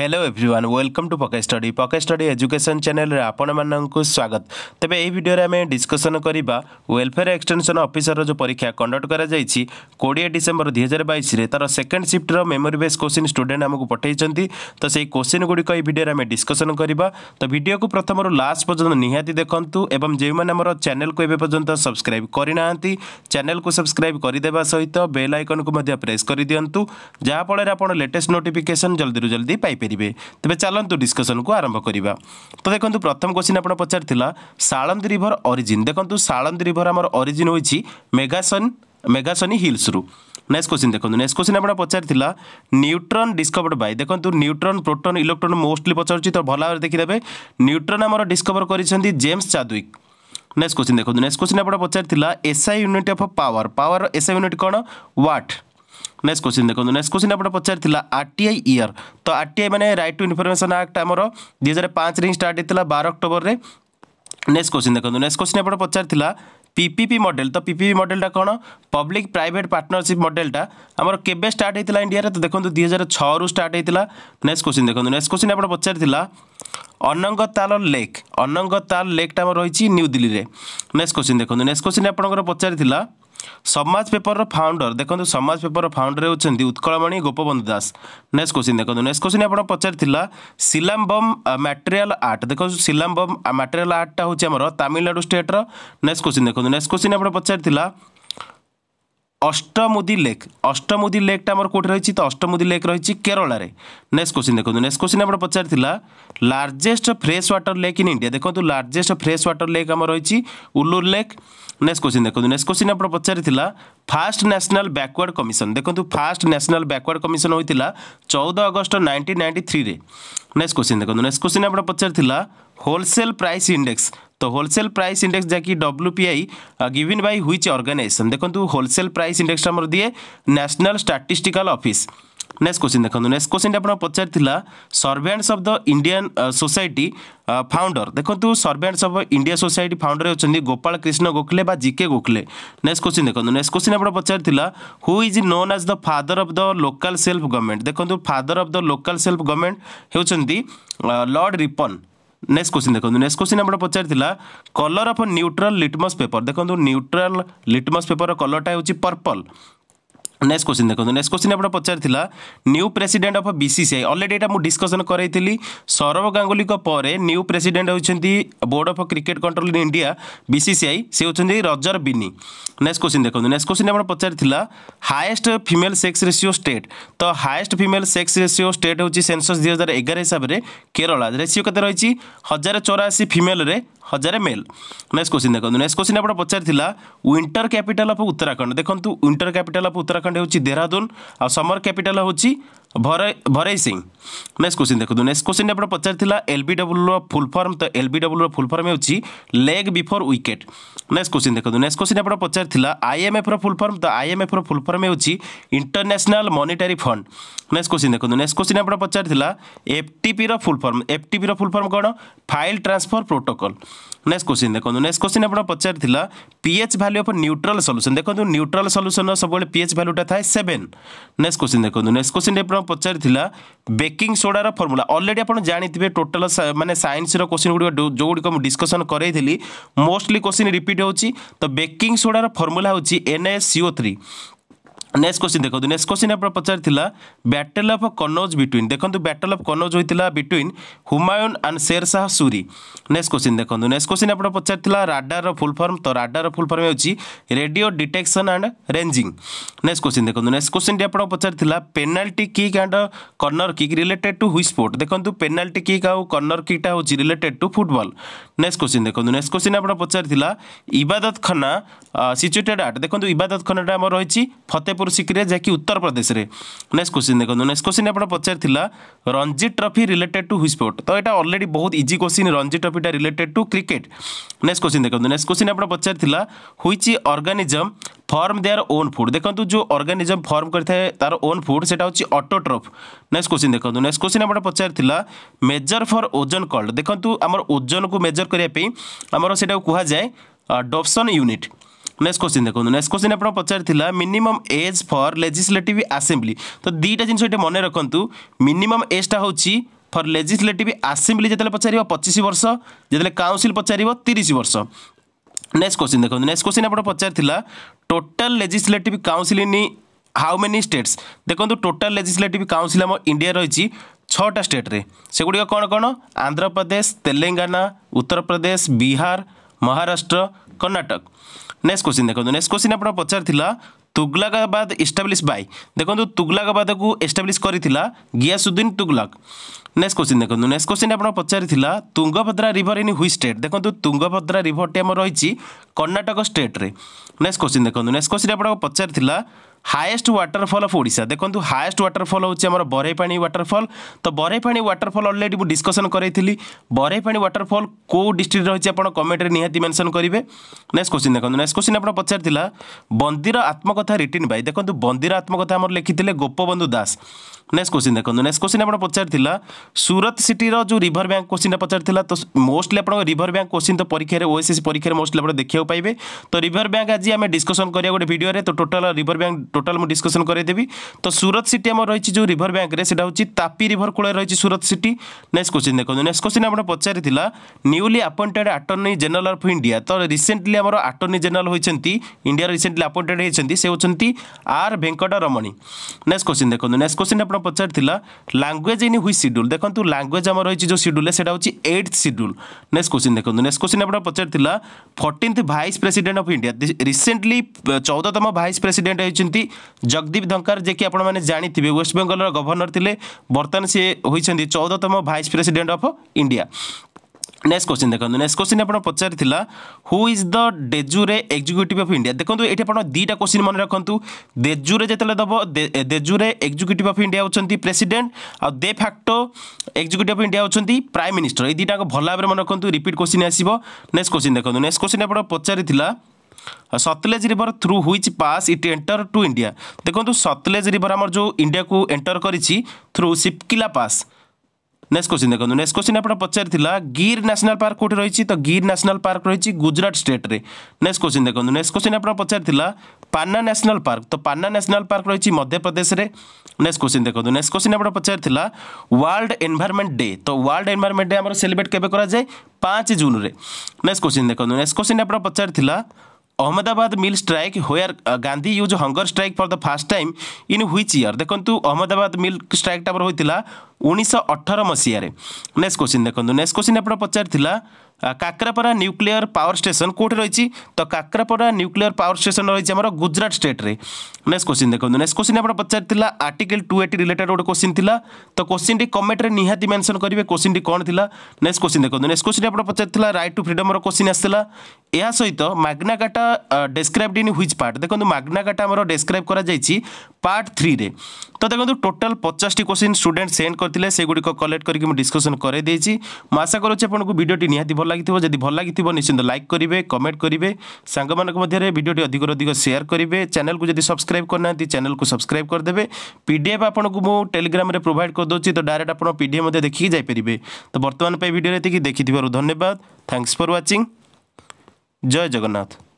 hello everyone welcome to ପକେ study ପକେ study education ଚ୍ୟାନେଲ୍ରେ ଆପଣମାନଙ୍କୁ ସ୍ୱାଗତ ତେବେ ଏହି ଭିଡ଼ିଓରେ ଆମେ ଡିସ୍କସନ୍ କରିବା ୱେଲଫେୟାର ଏକ୍ସଟେନ୍ସନ୍ ଅଫିସର ଯେଉଁ ପରୀକ୍ଷା କଣ୍ଡକ୍ଟ କରାଯାଇଛି କୋଡ଼ିଏ ଡିସେମ୍ବର ଦୁଇ ହଜାର ବାଇଶରେ ତା'ର ସେକେଣ୍ଡ ସିଫ୍ଟର ମେମୋରି ବେସ୍ କୋଶ୍ଚିନ୍ ଷ୍ଟୁଡେଣ୍ଟ ଆମକୁ ପଠାଇଛନ୍ତି ତ ସେଇ କୋଶ୍ଚିନ୍ ଗୁଡ଼ିକ ଏହି ଭିଡ଼ିଓରେ ଆମେ ଡିସ୍କସନ୍ କରିବା ତ ଭିଡ଼ିଓକୁ ପ୍ରଥମରୁ ଲାଷ୍ଟ ପର୍ଯ୍ୟନ୍ତ ନିହାତି ଦେଖନ୍ତୁ ଏବଂ ଯେଉଁମାନେ ଆମର ଚ୍ୟାନେଲ୍କୁ ଏବେ ପର୍ଯ୍ୟନ୍ତ ସବସ୍କ୍ରାଇବ୍ କରିନାହାନ୍ତି ଚ୍ୟାନେଲ୍କୁ ସବସ୍କ୍ରାଇବ୍ କରିଦେବା ସହିତ ବେଲ୍ ଆଇକନ୍କୁ ମଧ୍ୟ ପ୍ରେସ୍ କରିଦିଅନ୍ତୁ ଯାହାଫଳରେ ଆପଣ ଲେଟେଷ୍ଟ ନୋଟିଫିକେସନ୍ ଜଲ୍ଦିରୁ ଜଲ୍ଦି ପାଇପାରିବେ পারিবে তবে চালু ডিসকসন কু আরম্ভ করা তো দেখুন প্রথম কোশ্চিন আপনার পচারি সাড়ন্দি রিভর অরিজিন দেখুন সাড়ন্দি রিভর আমার অরিজিন হয়েছি মেগাসন মেগাসনি হিলসরু नेक्स्ट क्वेश्चन देखो नेक्स्ट क्वेश्चन आप पचार न्यूट्रन डिस्कवर्ड बाय देखो न्यूट्रन प्रोटोन इलेक्ट्रोन मोस्टली पचार तो भल भाव देखिदेवे न्यूट्रन आम डिस्कवर कर जेम्स चादुक नेक्स्ट क्वेश्चन देखो नेक्स्ट क्वेश्चन आप पचार SI unit of power power SI unit कौन व्हाट नेक्स्ट नेक्स क्वेन देखि नेक्स क्वेसन आचारिलाटी इयर त आर टे रट टु इन्फर्मेसन आक्ट आम दुई हजार पाँच र हिँड्दा बार अक्टोबर नेक्स्ट क्वेश्चन क्वेसन देख्नु नेक्सट क्वेसन आउँछ पचितातिर पिपिपि मडेल्ल त पिपिपि मडेल्टा कम पब्लिक प्राइवेट पार्टनरशिप हमरो केबे स्टार्ट स्टार्ट हितला इंडिया रे तो 2006 रु हितला नेक्स्ट क्वेश्चन आर नेक्स्ट क्वेश्चन त देख्नु दुई अनंग ताल लेक अनंग ताल लेक टा आउन पचास अनङताल लेख अनगताल लेक्टाइ न्युदिल्ली नेक्सट क्वेसन देख्नु नेक्सट क्वेसन पचारिला समाज पेपर र फाउन्डर देख्नु समाज पेपर फाउन्डर हेर्छ उत्कलमणि गोपन्धु दास नेक्सट क्वेसन देख्नु नेक्सट क्वेसन आउँछ पचारिस Silambam martial art Silambam martial art आम तमिलनाडु स्टेट र नेक्स्ट क्वेसन देख्नु नेक्सट क्वेसन आउँछ पचारिस অষ্টমোদী লেক অষ্টমোদী লেকটা আমার কোটি রয়েছে তো অষ্টমোদী লেক রয়েছে কেরলার নেক্সট কোশ্চিন দেখুন নেক্সট কোশ্চিন আপনার পচারি largest fresh water lake in India দেখুন লার্জেস্ট ফ্রেশ ওয়াটর লেক আমার রয়েছে উল্লুর লেক নেক্সট কোশ্চিন দেখুন নেক্সট কোশ্চিন আপনার পচারি ফার্স্ট ন্যাশনাল ব্যাকওয়ার্ড কমিশন দেখুন ফার্স্ট ন্যাশনাল ব্যাকওয়ার্ড কমিশন হয়েছিল চৌদ অগস্ট নাইনটিন নাইনটি থ্রিরে নেক্সট কোশ্চিন দেখুন নেক্সট কোশ্চিন আপনার পচারিলা হোলসেল প্রাইস ইন্ডেক্স তো হোলসেল প্রাইস ইন্ডেক্স যা কি WPI given by which organisation দেখুন হোলসেল প্রাইস ইন্ডেক্সটা আমার দিয়ে national statistical office next question ଦେଖନ୍ତୁ ନେକ୍ସଟ କୋଶ୍ଚିନ୍ଟା ଆପଣ ପଚାରିଥିଲା servants of the Indian society founder ଦେଖନ୍ତୁ servants of India society founder ହେଉଛନ୍ତି ଗୋପାଳ କୃଷ୍ଣ ଗୋଖଲେ ବା ଜିକେ ଗୋଖଲେ ନେକ୍ସଟ କୋଶ୍ଚିନ୍ ଦେଖନ୍ତୁ ନେକ୍ସଟ କୋଶ୍ଚିନ୍ ଆପଣ ପଚାରିଥିଲା who is known as the father of the local self government ଦେଖନ୍ତୁ father of the local self government ହେଉଛନ୍ତି Lord Ripon next question ଦେଖନ୍ତୁ next question ଆପଣ ପଚାରିଥିଲା colour of neutral litmus paper ଦେଖନ୍ତୁ neutral litmus ପେପର୍ର କଲର୍ଟା ହେଉଛି ପର୍ପଲ୍ नेक्स्ट क्वेश्चन देखो next question आप पचारा प्रेसीडेंट अफ बीसीआई अलरेडी यहाँ मुझे डिस्कसन कराई सौरभ गांगुली पर न्यू प्रेसीडेट होती board of cricket control in India BCI से होती रजर बिनी नेक्स्ट क्वेश्चन देखो नेक्स्ट क्वेश्चन आप पचारा highest female sex ratio state तो highest female sex ratio state हूँ सेनस दुई हजार एगार हिसाब से केरल रेसीो के रही हजार चौराशी फिमेल हजार मेल नेक्स्ट क्वेश्चन देखो नेक्स्ट क्वेश्चन आप पचारा विंटर कैपिटाल अफ उत्तराखंड देखो winter capital of Uttarakhand Uttarakhand ହେଉଛି ଦେହରାଦୁନ ଆଉ ସମର କ୍ୟାପିଟାଲ୍ ହେଉଛି ଭରେଇ ସିଂ ନେକ୍ସଟ କୋଶ୍ଚିନ୍ ଦେଖନ୍ତୁ ନେକ୍ସଟ କୋଶ୍ଚିନ୍ରେ ଆପଣ ପଚାରିଥିଲା ଏଲ୍ବିଡବ୍ଲ୍ୟୁର ଫୁଲ୍ ଫର୍ମ ତ ଏଲ୍ବିଡବ୍ଲ୍ୟୁର ଫୁଲ୍ ଫର୍ମ ହେଉଛି leg before wicket next question ଦେଖନ୍ତୁ ନେକ୍ସଟ କୋଶ୍ଚିନ୍ ଆପଣ ପଚାରିଥିଲା ଆଇଏମ୍ଏଫ୍ର ଫୁଲ୍ ଫର୍ମ ତ ଆଇଏମ୍ଏଫ୍ର ଫୁଲ୍ ଫର୍ମ ହେଉଛି international monetary fund next question ଦେଖନ୍ତୁ ନେକ୍ସଟ କୋଶ୍ଚିନ୍ ଆପଣ ପଚାରିଥିଲା ଏଫ୍ଟିପିର ଫୁଲ୍ ଫର୍ମ ଏଫ୍ଟିପିର ଫୁଲ୍ ଫର୍ମ କ'ଣ file transfer protocol next question ଦେଖନ୍ତୁ ନେକ୍ସଟ କୋଶ୍ଚିନ୍ ଆପଣ ପଚାରିଥିଲା pH value of neutral solution ଦେଖନ୍ତୁ ନ୍ୟୁଟ୍ରାଲ ସଲ୍ୟୁସନ୍ର ସବୁବେଳେ ପିଏଚ୍ ଭ୍ୟାଲ୍ୟୁଟା ଥାଏ ସେଭେନ୍ ନେକ୍ସଟ କୋଶ୍ଚିନ୍ ଦେଖନ୍ତୁ ନେକ୍ସଟ କୋଶ୍ଚିନ୍ରେ ଆପଣ ଆପଣଙ୍କୁ ପଚାରିଥିଲା ବେକିଂ ସୋଡ଼ାର ଫର୍ମୁଲା ଅଲରେଡ଼ି ଆପଣ ଜାଣିଥିବେ ଟୋଟାଲ ମାନେ ସାଇନ୍ସର କୋଶ୍ଚିନ୍ ଗୁଡ଼ିକ ଯେଉଁଗୁଡ଼ିକ ମୁଁ ଡିସ୍କସନ୍ କରାଇଥିଲି ମୋଷ୍ଟଲି କୋଶ୍ଚିନ୍ ରିପିଟ୍ ହେଉଛି ତ ବେକିଂ ସୋଡ଼ାର ଫର୍ମୁଲା ହେଉଛି N co three next question ଦେଖନ୍ତୁ ନେକ୍ସଟ କ୍ୱେଶ୍ଚିନ୍ ଆପଣ ପଚାରିଥିଲା ବ୍ୟାଟେଲ୍ ଅଫ୍ କନୌଜ ବିଟୱିନ୍ ଦେଖନ୍ତୁ ବ୍ୟାଟେଲ୍ ଅଫ୍ କନୌଜ ହୋଇଥିଲା between Humayun and Sher Shah Suri next question ଦେଖନ୍ତୁ ନେକ୍ସଟ କ୍ୱେଶ୍ଚିନ୍ ଆପଣ ପଚାରିଥିଲା ରାଡାରର ଫୁଲ୍ ଫର୍ମ ତ ରାଡାରର ଫୁଲ୍ ଫର୍ମ ହେଉଛି radio detection and ranging next question ଦେଖନ୍ତୁ ନେକ୍ସଟ କ୍ୱେଶ୍ଚିନ୍ଟି ଆପଣ ପଚାରିଥିଲା penalty kick and corner kick related to which sport ଦେଖନ୍ତୁ ପେନାଲ୍ଟି କିକ୍ ଆଉ କର୍ଣ୍ଣର କିକ୍ଟା ହେଉଛି related to football next question ଦେଖନ୍ତୁ ନେକ୍ସଟ କ୍ୱେଶ୍ଚିନ୍ ଆପଣ ପଚାରିଥିଲା ଇବାଦତ ଖାନା ସିଚୁଏଟେଡ୍ ଆଟ୍ ଦେଖନ୍ତୁ ଇବାଦତ ଖାନାଟା ଆମର ରହିଛି ଫତେପୁର ପୌରପୌରସିକିରେ ଯାହାକି ଉତ୍ତରପ୍ରଦେଶରେ ନେକ୍ସଟ କୋଶ୍ଚିନ୍ ଦେଖନ୍ତୁ ନେକ୍ସଟ କୋଶ୍ଚିନ୍ ଆପଣ ପଚାରିଥିଲା Ranji trophy related to which sport ତ ଏଇଟା ଅଲରେଡି ବହୁତ ଇଜି କୋଶ୍ଚିନ୍ ରଞ୍ଜି ଟ୍ରଫିଟା related to cricket next question ଦେଖନ୍ତୁ ନେକ୍ସଟ କୋଶ୍ଚିନ୍ ଆପଣ ପଚାରିଥିଲା which organism form their own food ଦେଖନ୍ତୁ ଯେଉଁ ଅର୍ଗାନିଜମ ଫର୍ମ କରିଥାଏ ତାର ଓନ୍ ଫୁଡ୍ ସେଇଟା ହେଉଛି ଅଟୋଟ୍ରଫ୍ ନେକ୍ସଟ କୋଶ୍ଚିନ୍ ଦେଖନ୍ତୁ ନେକ୍ସଟ କୋଶ୍ଚିନ୍ ଆପଣ ପଚାରିଥିଲା ମେଜର ଫର୍ ଓଜନ କଲ୍ଡ ଦେଖନ୍ତୁ ଆମର ଓଜନକୁ ମେଜର କରିବା ପାଇଁ ଆମର ସେଇଟାକୁ କୁହାଯାଏ ଡପସନ୍ ୟୁନିଟ୍ ନେକ୍ସଟ କୋଶ୍ଚିନ୍ ଦେଖନ୍ତୁ ନେକ୍ସଟ କୋଶ୍ଚିନ୍ ଆପଣ ପଚାରିଥିଲା minimum age for legislative assembly ତ ଦୁଇଟା ଜିନିଷ ଏଠି ମନେ ରଖନ୍ତୁ ମିନିମମ୍ ଏଜ୍ଟା ହେଉଛି ଫର୍ ଲେଜିସ୍ଲେଟିଭ୍ ଆସେମ୍ବ୍ଲି ଯେତେବେଳେ ପଚାରିବ ପଚିଶ ବର୍ଷ ଯେତେବେଳେ କାଉନସିଲ୍ ପଚାରିବ ତିରିଶ ବର୍ଷ ନେକ୍ସଟ କୋଶ୍ଚିନ୍ ଦେଖନ୍ତୁ ନେକ୍ସଟ କୋଶ୍ଚିନ୍ ଆପଣ ପଚାରିଥିଲା total legislative council in how many states ଦେଖନ୍ତୁ ଟୋଟାଲ୍ ଲେଜିସ୍ଲେଟିଭ୍ କାଉନସିଲ୍ ଆମ ଇଣ୍ଡିଆ ରହିଛି ଛଅଟା ଷ୍ଟେଟ୍ରେ ସେଗୁଡ଼ିକ କ'ଣ କ'ଣ ଆନ୍ଧ୍ରପ୍ରଦେଶ ତେଲେଙ୍ଗାନା ଉତ୍ତରପ୍ରଦେଶ ବିହାର ମହାରାଷ୍ଟ୍ର କର୍ଣ୍ଣାଟକ ନେକ୍ସଟ କ୍ୱେଶ୍ଚିନ୍ ଦେଖନ୍ତୁ ନେକ୍ସଟ କ୍ୱେଶ୍ଚିନ୍ ଆପଣ ପଚାରିଥିଲା ତୁଗଲାକାବାଦ ଇଷ୍ଟାବ୍ଲିଶ ବାଇ ଦେଖନ୍ତୁ ତୁଗଲାକାବାଦକୁ ଏଷ୍ଟାବ୍ଲିଶ କରିଥିଲା ଗିଆସୁଦ୍ଦିନ ତୁଗଲକ ନେକ୍ସଟ କ୍ୱେଶ୍ଚିନ୍ ଦେଖନ୍ତୁ ନେକ୍ସଟ କ୍ୱେଶ୍ଚିନ୍ ଆପଣ ପଚାରିଥିଲା Tungabhadra river in which state ଦେଖନ୍ତୁ ତୁଙ୍ଗଭଦ୍ରା ରିଭରଟି ଆମର ରହିଛି କର୍ଣ୍ଣାଟକ ଷ୍ଟେଟ୍ରେ ନେକ୍ସଟ କ୍ୱେଶ୍ଚିନ୍ ଦେଖନ୍ତୁ ନେକ୍ସଟ କ୍ୱେଶ୍ଚିନ୍ ଆପଣଙ୍କୁ ପଚାରିଥିଲା হায়েস্ট ওয়াটরফল অফ ওড়িশা দেখুন হায়েস্ট ওয়াটরফল হচ্ছে আমার বরেইপাণি ওয়াটরফল তো বরেইপাণি ওয়াটরফল অলরেডি মু ডিসকসন করাইলি বরেইপাণি ওয়াটরফল কেউ ডিস্ট্রিক্ট রয়েছে আপনার কমেন্টরে নিহতি মেনশন করবে নেক্সট কোশ্চিন দেখুন নেক্সট কোশ্চিন আপনার পচারিলা বন্দির আত্মকথা রিটিন বাই দেখুন বন্দির আত্মকথা আমার লিখিলে গোপবন্ধু দাস নেক্সট কোশ্চিন দেখুন নেক্সট কোশ্চিন আপনার পচারিলা সুরত সিটির যে রিভর ব্যাঙ্ক কোশ্চিনটা পচারিলা তো মোস্টলি আপনার রিভর ব্যাঙ্ক কোশ্চিন তো পরীক্ষার ওএসএসি পরীক্ষার মোস্টলি আপনার দেখা পাইবে তো রিভর ব্যাঙ্ক আজ আমি ডিসকসন করা গোটে ভিডিওরে তো টোটাল রিভর ব্যাঙ্ক ଟୋଟାଲ ମୁଁ ଡିସ୍କସନ୍ କରାଇଦେବି ତ ସୁରତ ସିଟି ଆମର ରହିଛି ଯେଉଁ ରିଭର ବ୍ୟାଙ୍କରେ ସେଇଟା ହେଉଛି ତାପି ରିଭର କୂଳରେ ରହିଛି ସୁରତ ସିଟି ନେକ୍ସଟ କୋଶ୍ଚିନ୍ ଦେଖନ୍ତୁ ନେକ୍ସଟ କୋଶ୍ଚିନ୍ ଆପଣ ପଚାରିଥିଲା newly appointed attorney general of India ତ ରିସେଣ୍ଟଲି ଆମର ଆଟର୍ଣ୍ଣି ଜେନେରାଲ ହୋଇଛନ୍ତି ଇଣ୍ଡିଆର ରିସେଣ୍ଟଲି ଆପଏଣ୍ଟେଡ୍ ହୋଇଛନ୍ତି ସେ ହେଉଛନ୍ତି R Venkata Ramani next question ଦେଖନ୍ତୁ ନେକ୍ସଟ କୋଶ୍ଚିନ୍ ଆପଣ ପଚାରିଥିଲା ଲାଙ୍ଗୁଏଜ୍ ଇନ୍ ହୁଇ ସିଡ୍ୟୁଲ୍ ଦେଖନ୍ତୁ ଲାଙ୍ଗୁଏଜ୍ ଆମର ରହିଛି ଯେଉଁ ସିଡ୍ୟୁଲ ସେଇଟା ହେଉଛି ଏଇଟ୍ ସିଡ୍ୟୁଲ୍ ନେକ୍ସଟ କୋଶ୍ଚିନ୍ ଦେଖନ୍ତୁ ନେକ୍ସଟ କୋଶ୍ଚିନ୍ ଆପଣ ପଚାରିଥିଲା fourteenth vice president of India recently ଚଉଦତମ ଭାଇସ୍ ପ୍ରେସିଡେଣ୍ଟ ହୋଇଛନ୍ତି ଅଛନ୍ତି ଜଗଦୀପ ଧଙ୍କାର ଯିଏକି ଆପଣମାନେ ଜାଣିଥିବେ ୱେଷ୍ଟବେଙ୍ଗଲର ଗଭର୍ଣ୍ଣର ଥିଲେ ବର୍ତ୍ତମାନ ସିଏ ହୋଇଛନ୍ତି ଚଉଦତମ vice president of India next question ଦେଖନ୍ତୁ ନେକ୍ସଟ କୋଶ୍ଚିନ୍ ଆପଣ ପଚାରିଥିଲା who is the de jure executive of India ଦେଖନ୍ତୁ ଏଠି ଆପଣ ଦୁଇଟା କୋଶ୍ଚିନ୍ ମନେ ରଖନ୍ତୁ ଦେଜୁରେ ଯେତେବେଳେ ଦେବ ଦେଜୁରେ ଏକ୍ଜିକ୍ୟୁଟିଭ୍ ଅଫ୍ ଇଣ୍ଡିଆ ହେଉଛନ୍ତି ପ୍ରେସିଡେଣ୍ଟ ଆଉ de facto executive of India ହେଉଛନ୍ତି ପ୍ରାଇମ୍ ମିନିଷ୍ଟର ଏଇ ଦୁଇଟାକୁ ଭଲ ଭାବରେ ମନେ ରଖନ୍ତୁ ରିପିଟ୍ କୋଶ୍ଚିନ୍ ଆସିବ ନେକ୍ସଟ କୋଶ୍ଚିନ୍ ଦେଖନ୍ତୁ ନେକ୍ସଟ କୋଶ୍ଚିନ୍ ଆପଣ ପଚାରିଥିଲା Sutlej river through which pass it enter to India देखो सतलेज रिवर आम जो इंडिया को एंटर करी through Shipki La pass next question দেখুন নেক্সট কোশ্চিন আপনার পচারি গির ন্যাশনাল পার্ক কোটি রয়েছে তো গির ন্যাশনাল পার্ক রয়েছে গুজরাট স্টেট্রে নেক্সট কোশ্চিন দেখুন নেক্সট কোশ্চিন আপনার পচারি পান্না ন্যাশনাল পার্ক তো পান্না ন্যাশনাল পার্ক রয়েছে মধ্যপ্রদেশে নেক্সট কোশ্চিন দেখুন নেক্সট কোশ্চিন আপনার পচারি ওয়ার্ল্ড এনভারনমেন্ট ডে তো ওয়ার্ল্ড এনভারনমেন্ট ডে আমার সেলিব্রেট কেবে করা যায় পাঁচ জুনরে নেক্সট কোশ্চিন দেখুন নেক্সট কোশ্চিন আপনার পচারি Ahmedabad mill strike where Gandhi use hunger strike for the first time in which year देखु अहमदाबाद मिल स्ट्राइक टाइम होता 1918 मसियारे नेक्स्ट क्वेश्चन देखो नेक्स्ट क्वेश्चन आप पचार কাকরাপাড়া নিউক্লিয়ার পাওয়ার স্টেশন কোটি রয়েছে তো কাকরাপাড়া নিউক্লিয়ার পাওয়ার স্টেশন রয়েছে আমার গুজরাট স্টেটে নেক্সট কোশ্চিন দেখুন নেক্সট কোশ্চিন আপনার পচারি আর্টিকেল টু এইটি রিলেটেড গোটে কোশ্চিন লা তো কোশ্চিনটি কমেন্টরে নিহতি মেনশন করবে কোশ্চিনটি কোণ লা নেক্সট কোশ্চিন দেখুন নেক্সট কোশ্চিন আপনার পচারি রাইট টু ফ্রিডমর কোশ্চিন আসছিলা এস ସହିତ ডেসক্রাইব ইন হুইজ পার্ট দেখুন ଦେଖନ୍ତୁ আমার ডেসক্রাইব করা যাই পার্ট ଥ୍ରୀରେ তো দেখুন টোটাল পচাশটি কোশ্চিন স্টুডেন্ট সেন্ড করলে সেগুলি কলেক্ট করি ମୁଁ ଡିସ୍କସନ୍ দিয়েছি ଦେଇଛି ମୁଁ ଆଶା କରୁଛି ଆପଣଙ୍କୁ ଭିଡ଼ିଓଟି ନିହାତି ଲାଗିଥିବ ଯଦି ଭଲ ଲାଗିଥିବ ନିଶ୍ଚିନ୍ତ ଲାଇକ୍ କରିବେ କମେଣ୍ଟ କରିବେ ସାଙ୍ଗମାନଙ୍କ ମଧ୍ୟରେ ଭିଡ଼ିଓଟି ଅଧିକରୁ ଅଧିକ ସେୟାର କରିବେ ଚ୍ୟାନେଲକୁ ଯଦି ସବସ୍କ୍ରାଇବ୍ କରିନାହାନ୍ତି ଚ୍ୟାନେଲକୁ ସବସ୍କ୍ରାଇବ୍ କରିଦେବେ ପି ଡି ଏଫ୍ ଆପଣଙ୍କୁ ମୁଁ ଟେଲିଗ୍ରାମରେ ପ୍ରୋଭାଇଡ଼ କରିଦେଉଛି ତ ଡାଇରେକ୍ଟ ଆପଣ ପି ଡି ଏଫ୍ ମଧ୍ୟ ଦେଖିକି ଯାଇପାରିବେ ତ ବର୍ତ୍ତମାନ ପାଇଁ ଭିଡ଼ିଓରେ ଏତିକି ଦେଖିଥିବାରୁ ଧନ୍ୟବାଦ thanks for watching Jai Jagannath